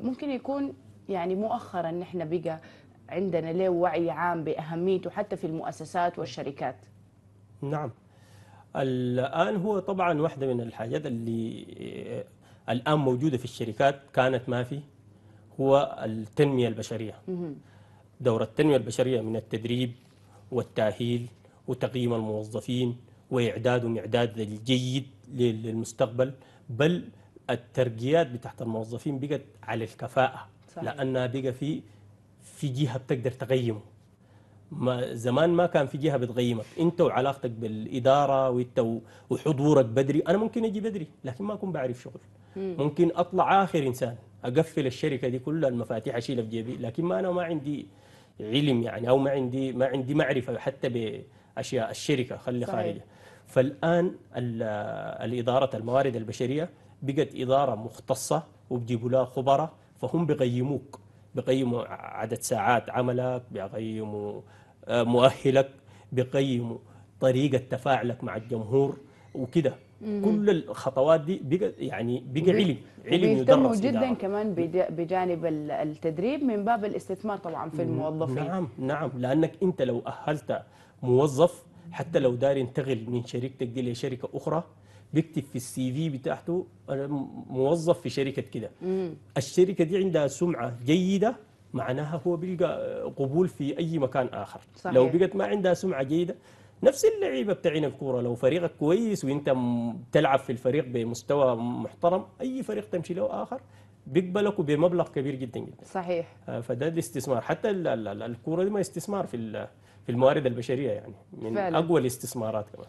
ممكن يكون يعني مؤخرا نحن بقى عندنا له وعي عام باهميته حتى في المؤسسات والشركات نعم الان هو طبعا واحده من الحاجات اللي آه، الان موجوده في الشركات كانت ما في هو التنميه البشريه دور التنميه البشريه من التدريب والتاهيل وتقييم الموظفين واعدادهم اعداد الجيد للمستقبل بل الترقيات بتاعت الموظفين بقت على الكفاءه صحيح. لانها بقى في في جهه بتقدر تقيمه ما زمان ما كان في جهه بتقيمك انت وعلاقتك بالاداره وانت وحضورك بدري انا ممكن اجي بدري لكن ما اكون بعرف شغل ممكن اطلع اخر انسان اقفل الشركه دي كلها المفاتيح اشيلها في جيبي لكن ما انا ما عندي علم يعني او ما عندي ما عندي معرفه حتى باشياء الشركه خلي صحيح. خارجه فالان الاداره الموارد البشريه بقت اداره مختصه وبجيبوا لها خبراء فهم بيقيموك بيقيموا عدد ساعات عملك بيقيموا آه، مؤهلك بيقيموا طريقه تفاعلك مع الجمهور وكده كل الخطوات دي بقى يعني بقى علم علم يدرس جدا إدارة. كمان بجانب التدريب من باب الاستثمار طبعا في الموظفين نعم نعم لانك انت لو اهلت موظف حتى لو داير ينتقل من شركتك دي لشركه اخرى بيكتب في السي في بتاعته انا موظف في شركه كده الشركه دي عندها سمعه جيده معناها هو بيلقى قبول في اي مكان اخر صحيح. لو بقت ما عندها سمعه جيده نفس اللعيبه بتاعين الكوره لو فريقك كويس وانت بتلعب في الفريق بمستوى محترم اي فريق تمشي له اخر بيقبلك بمبلغ كبير جدا جدا صحيح آه، فده الاستثمار حتى الكوره دي ما استثمار في في الموارد البشريه يعني من فعلا. اقوى الاستثمارات كمان